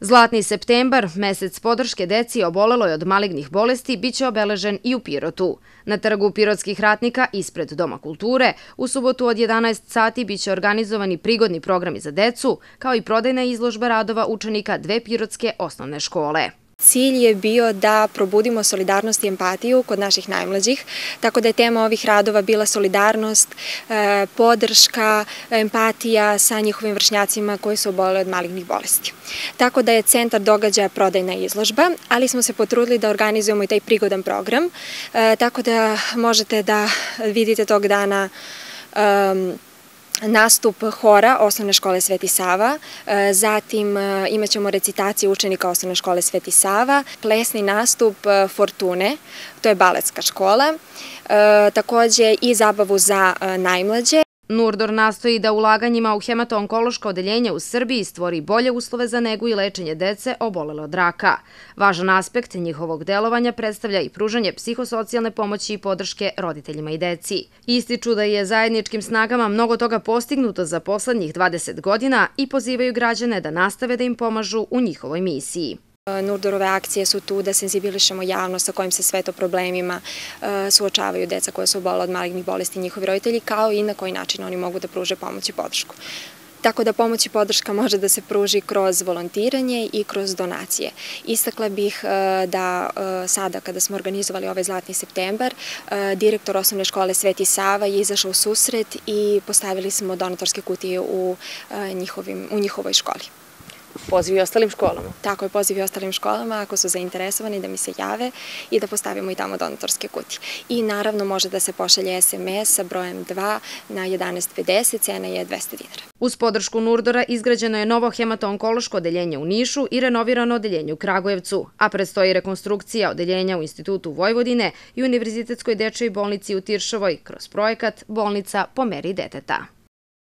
Zlatni septembar, mesec podrške deci obolelo je od malignih bolesti, bit će obeležen i u Pirotu. Na trgu Pirotskih ratnika ispred Doma kulture u subotu od 11 sati bit će organizovani prigodni programi za decu, kao i prodajna izložba radova učenika dve pirotske osnovne škole. Cilj je bio da probudimo solidarnost i empatiju kod naših najmlađih, tako da je tema ovih radova bila solidarnost, e, podrška, empatija sa njihovim vršnjacima koji su obole od malignih bolesti. Tako da je centar događaja prodajna izložba, ali smo se potrudili da organizujemo i taj prigodan program, e, tako da možete da vidite tog dana nastup hora Osnovne škole Sveti Sava, e, zatim e, imat ćemo recitaciju učenika Osnovne škole Sveti Sava, plesni nastup e, Fortune, to je baletska škola, takođe i zabavu za najmlađe. Nurdor nastoji da ulaganjima u hemato-onkološko odeljenje u Srbiji stvori bolje uslove za negu i lečenje dece obolele od raka. Važan aspekt njihovog delovanja predstavlja i pružanje psihosocijalne pomoći i podrške roditeljima i deci. Ističu da je zajedničkim snagama mnogo toga postignuto za poslednjih 20 godina i pozivaju građane da nastave da im pomažu u njihovoj misiji. E, Nurdorove akcije su tu da senzibilišemo javnost sa kojim se sve to problemima e, suočavaju deca koja su obola od malignih bolesti i njihovi roditelji, kao i na koji način oni mogu da pruže pomoć i podršku. Tako da pomoć i podrška može da se pruži kroz volontiranje i kroz donacije. Istakla bih e, da sada kada smo organizovali ovaj Zlatni septembar, direktor osnovne škole Sveti Sava je izašao u susret i postavili smo donatorske kutije u, njihovim, u njihovoj školi poziv i ostalim školama. Tako je, poziv i ostalim školama ako su zainteresovani da mi se jave i da postavimo i tamo donatorske kuti. I naravno može da se pošalje SMS sa brojem 2 na 11.50, cena je 200 dinara. Uz podršku Nurdora izgrađeno je novo hemato-onkološko odeljenje u Nišu i renovirano odeljenje u Kragujevcu, a predstoji rekonstrukcija odeljenja u Institutu Vojvodine i Univerzitetskoj dečoj bolnici u Tiršovoj kroz projekat Bolnica po meri deteta.